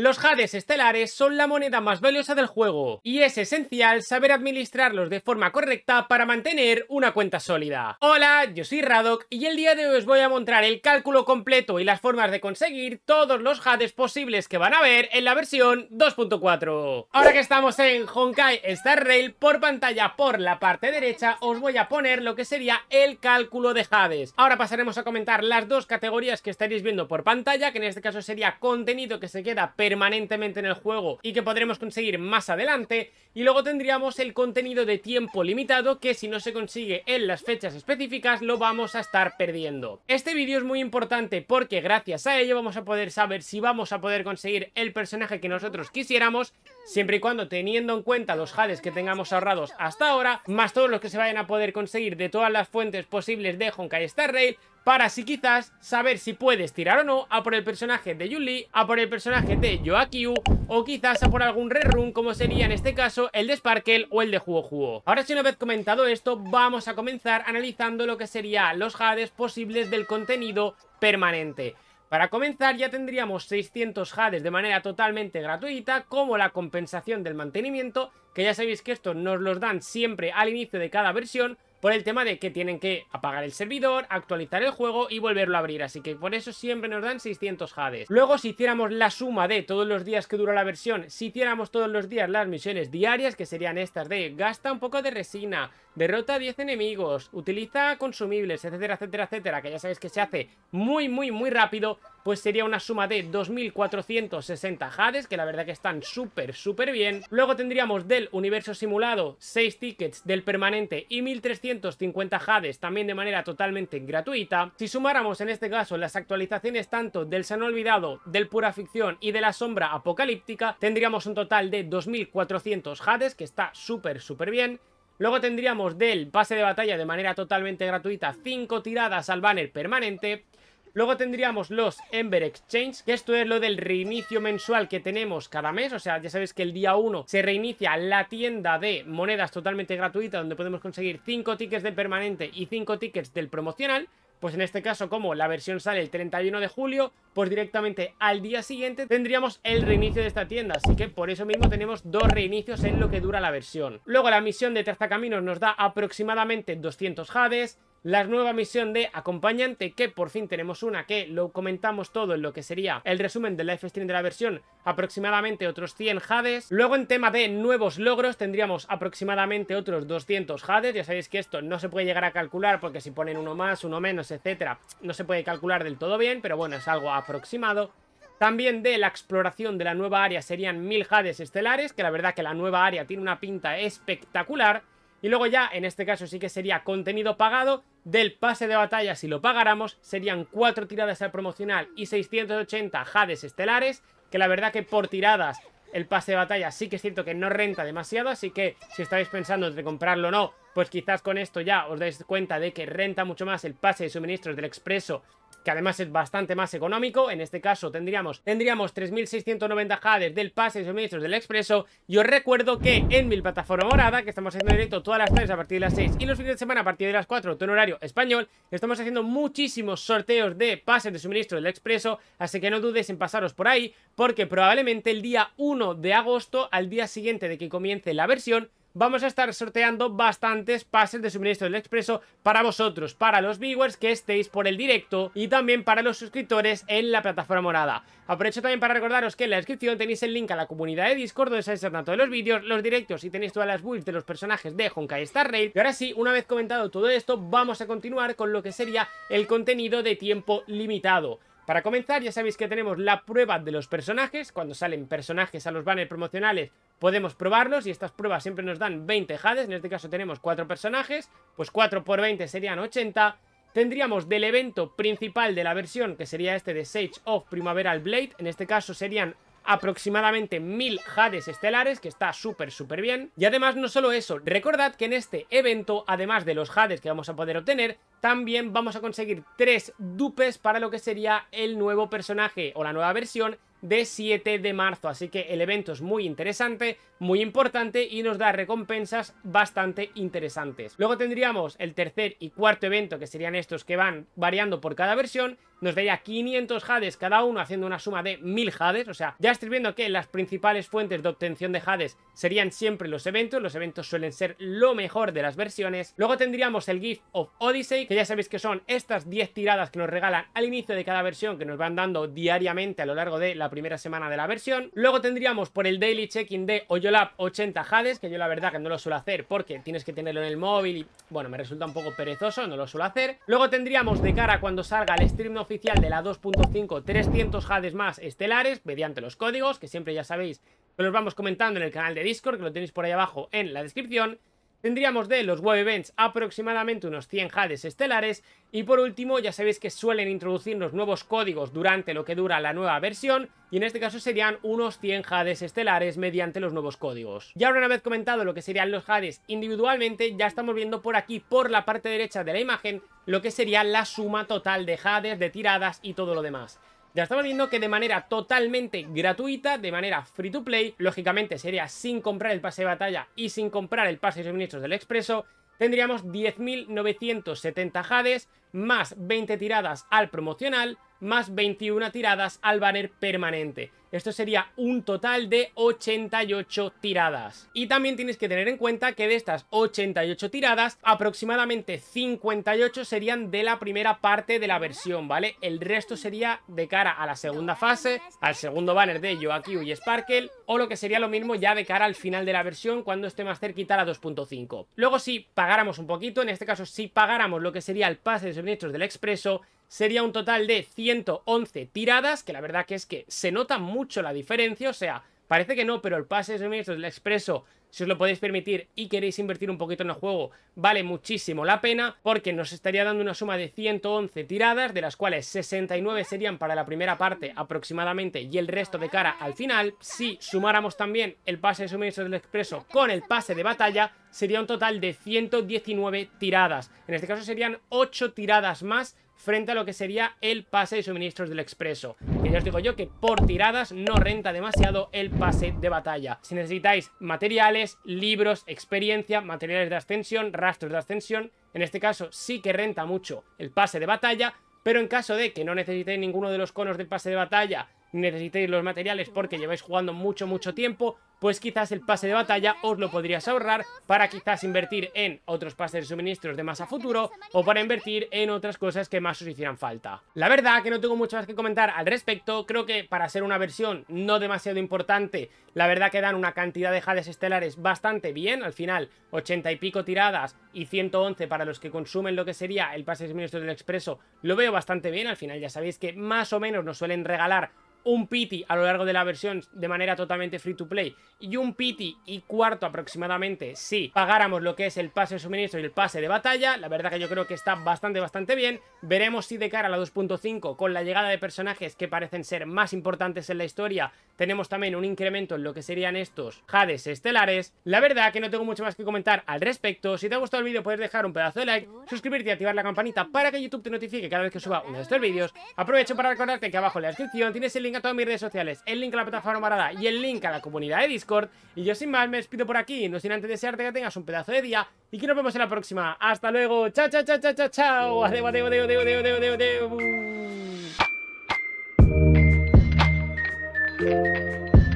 Los Hades estelares son la moneda más valiosa del juego, y es esencial saber administrarlos de forma correcta para mantener una cuenta sólida. Hola, yo soy Radok y el día de hoy os voy a mostrar el cálculo completo y las formas de conseguir todos los Hades posibles que van a ver en la versión 2.4. Ahora que estamos en Honkai Star Rail, por pantalla por la parte derecha os voy a poner lo que sería el cálculo de Hades. Ahora pasaremos a comentar las dos categorías que estaréis viendo por pantalla, que en este caso sería contenido que se queda permanentemente en el juego y que podremos conseguir más adelante. Y luego tendríamos el contenido de tiempo limitado que si no se consigue en las fechas específicas lo vamos a estar perdiendo. Este vídeo es muy importante porque gracias a ello vamos a poder saber si vamos a poder conseguir el personaje que nosotros quisiéramos siempre y cuando teniendo en cuenta los HADES que tengamos ahorrados hasta ahora, más todos los que se vayan a poder conseguir de todas las fuentes posibles de Honkai Star Rail, para así quizás saber si puedes tirar o no a por el personaje de Yuli, a por el personaje de Yoakiu o quizás a por algún rerun como sería en este caso el de Sparkle o el de Jugo Ahora si una vez comentado esto vamos a comenzar analizando lo que serían los jades posibles del contenido permanente. Para comenzar ya tendríamos 600 Hades de manera totalmente gratuita como la compensación del mantenimiento, que ya sabéis que estos nos los dan siempre al inicio de cada versión, por el tema de que tienen que apagar el servidor, actualizar el juego y volverlo a abrir, así que por eso siempre nos dan 600 Hades. Luego si hiciéramos la suma de todos los días que dura la versión, si hiciéramos todos los días las misiones diarias, que serían estas de gasta un poco de resina, derrota 10 enemigos, utiliza consumibles, etcétera, etcétera, etcétera, que ya sabéis que se hace muy, muy, muy rápido, pues sería una suma de 2460 Hades, que la verdad que están súper, súper bien. Luego tendríamos del universo simulado 6 tickets del permanente y 1350 Hades, también de manera totalmente gratuita. Si sumáramos en este caso las actualizaciones tanto del han Olvidado, del Pura Ficción y de la Sombra Apocalíptica, tendríamos un total de 2400 Hades, que está súper, súper bien. Luego tendríamos del pase de batalla de manera totalmente gratuita 5 tiradas al banner permanente Luego tendríamos los Ember Exchange, que esto es lo del reinicio mensual que tenemos cada mes. O sea, ya sabes que el día 1 se reinicia la tienda de monedas totalmente gratuita, donde podemos conseguir 5 tickets del permanente y 5 tickets del promocional. Pues en este caso, como la versión sale el 31 de julio, pues directamente al día siguiente tendríamos el reinicio de esta tienda. Así que por eso mismo tenemos dos reinicios en lo que dura la versión. Luego la misión de Camino nos da aproximadamente 200 Hades la nueva misión de acompañante, que por fin tenemos una, que lo comentamos todo en lo que sería el resumen del live stream de la versión, aproximadamente otros 100 Hades. Luego en tema de nuevos logros tendríamos aproximadamente otros 200 Hades. ya sabéis que esto no se puede llegar a calcular porque si ponen uno más, uno menos, etcétera, no se puede calcular del todo bien, pero bueno, es algo aproximado. También de la exploración de la nueva área serían 1000 Hades estelares, que la verdad que la nueva área tiene una pinta espectacular. Y luego ya, en este caso sí que sería contenido pagado, del pase de batalla si lo pagáramos, serían 4 tiradas al promocional y 680 jades estelares, que la verdad que por tiradas el pase de batalla sí que es cierto que no renta demasiado, así que si estáis pensando entre comprarlo o no, pues quizás con esto ya os dais cuenta de que renta mucho más el pase de suministros del expreso que además es bastante más económico. En este caso tendríamos, tendríamos 3.690 jades del pase de suministros del expreso. Y os recuerdo que en mi plataforma morada, que estamos haciendo directo todas las tardes a partir de las 6 y los fines de semana a partir de las 4, en horario español, estamos haciendo muchísimos sorteos de pases de suministro del expreso. Así que no dudes en pasaros por ahí, porque probablemente el día 1 de agosto, al día siguiente de que comience la versión, vamos a estar sorteando bastantes pases de suministro del expreso para vosotros, para los viewers que estéis por el directo y también para los suscriptores en la plataforma morada. Aprovecho también para recordaros que en la descripción tenéis el link a la comunidad de Discord donde estáis tanto todos los vídeos, los directos y tenéis todas las builds de los personajes de Honkai Star Rail. Y ahora sí, una vez comentado todo esto, vamos a continuar con lo que sería el contenido de tiempo limitado. Para comenzar, ya sabéis que tenemos la prueba de los personajes. Cuando salen personajes a los banners promocionales, podemos probarlos y estas pruebas siempre nos dan 20 Hades, En este caso tenemos 4 personajes, pues 4 por 20 serían 80. Tendríamos del evento principal de la versión, que sería este de Sage of Primaveral Blade, en este caso serían aproximadamente 1000 Hades estelares, que está súper, súper bien. Y además, no solo eso, recordad que en este evento, además de los Hades que vamos a poder obtener, también vamos a conseguir 3 dupes para lo que sería el nuevo personaje o la nueva versión de 7 de marzo. Así que el evento es muy interesante, muy importante y nos da recompensas bastante interesantes. Luego tendríamos el tercer y cuarto evento, que serían estos que van variando por cada versión. Nos daría 500 Hades cada uno, haciendo una suma de 1000 Hades. O sea, ya estoy viendo que las principales fuentes de obtención de Hades serían siempre los eventos. Los eventos suelen ser lo mejor de las versiones. Luego tendríamos el Gift of Odyssey, que ya sabéis que son estas 10 tiradas que nos regalan al inicio de cada versión, que nos van dando diariamente a lo largo de la primera semana de la versión. Luego tendríamos por el daily checking de Oyolab 80 Hades, que yo la verdad que no lo suelo hacer porque tienes que tenerlo en el móvil y, bueno, me resulta un poco perezoso, no lo suelo hacer. Luego tendríamos de cara cuando salga el stream oficial de la 2.5, 300 Hades más estelares, mediante los códigos, que siempre ya sabéis que los vamos comentando en el canal de Discord, que lo tenéis por ahí abajo en la descripción. Tendríamos de los web events aproximadamente unos 100 Hades estelares y por último ya sabéis que suelen introducir los nuevos códigos durante lo que dura la nueva versión y en este caso serían unos 100 Hades estelares mediante los nuevos códigos. Y ahora una vez comentado lo que serían los Hades individualmente ya estamos viendo por aquí por la parte derecha de la imagen lo que sería la suma total de Hades, de tiradas y todo lo demás. Ya estamos viendo que de manera totalmente gratuita, de manera free to play, lógicamente sería sin comprar el pase de batalla y sin comprar el pase de suministros del expreso, tendríamos 10.970 jades, más 20 tiradas al promocional, más 21 tiradas al banner permanente. Esto sería un total de 88 tiradas. Y también tienes que tener en cuenta que de estas 88 tiradas, aproximadamente 58 serían de la primera parte de la versión, ¿vale? El resto sería de cara a la segunda fase, al segundo banner de Joaquín y Sparkle, o lo que sería lo mismo ya de cara al final de la versión cuando esté más cerquita la 2.5. Luego si pagáramos un poquito, en este caso si pagáramos lo que sería el pase de suministros del expreso, sería un total de 111 tiradas, que la verdad que es que se nota mucho la diferencia, o sea, parece que no, pero el pase de suministros del expreso, si os lo podéis permitir y queréis invertir un poquito en el juego, vale muchísimo la pena, porque nos estaría dando una suma de 111 tiradas, de las cuales 69 serían para la primera parte aproximadamente y el resto de cara al final. Si sumáramos también el pase de suministros del expreso con el pase de batalla, sería un total de 119 tiradas. En este caso serían 8 tiradas más frente a lo que sería el pase de suministros del expreso. Y ya os digo yo que por tiradas no renta demasiado el pase de batalla. Si necesitáis materiales, libros, experiencia, materiales de ascensión, rastros de ascensión, en este caso sí que renta mucho el pase de batalla, pero en caso de que no necesitéis ninguno de los conos del pase de batalla, necesitéis los materiales porque lleváis jugando mucho, mucho tiempo, pues quizás el pase de batalla os lo podrías ahorrar para quizás invertir en otros pases de suministros de más a futuro o para invertir en otras cosas que más os hicieran falta. La verdad que no tengo mucho más que comentar al respecto, creo que para ser una versión no demasiado importante, la verdad que dan una cantidad de jades estelares bastante bien, al final 80 y pico tiradas y 111 para los que consumen lo que sería el pase de suministros del expreso, lo veo bastante bien, al final ya sabéis que más o menos nos suelen regalar un pity a lo largo de la versión de manera totalmente free to play y un pity y cuarto aproximadamente si pagáramos lo que es el pase de suministro y el pase de batalla, la verdad que yo creo que está bastante bastante bien, veremos si de cara a la 2.5 con la llegada de personajes que parecen ser más importantes en la historia tenemos también un incremento en lo que serían estos Hades estelares, la verdad que no tengo mucho más que comentar al respecto, si te ha gustado el vídeo puedes dejar un pedazo de like, suscribirte y activar la campanita para que YouTube te notifique cada vez que suba uno de estos vídeos, aprovecho para recordarte que abajo en la descripción tienes el link a todas mis redes sociales, el link a la plataforma morada y el link a la comunidad de Discord. Y yo sin más me despido por aquí, no sin antes desearte que tengas un pedazo de día y que nos vemos en la próxima. Hasta luego, chao, chao, chao, chao, chao, chao. Oh.